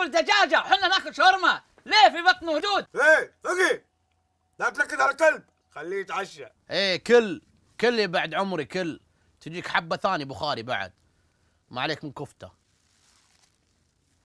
ياكل دجاجه وحنا ناكل شاورما ليه في بطنه وجود؟ ايه اوكي لا تلكد على خليه يتعشى ايه كل كل بعد عمري كل تجيك حبه ثانية بخاري بعد ما عليك من كفته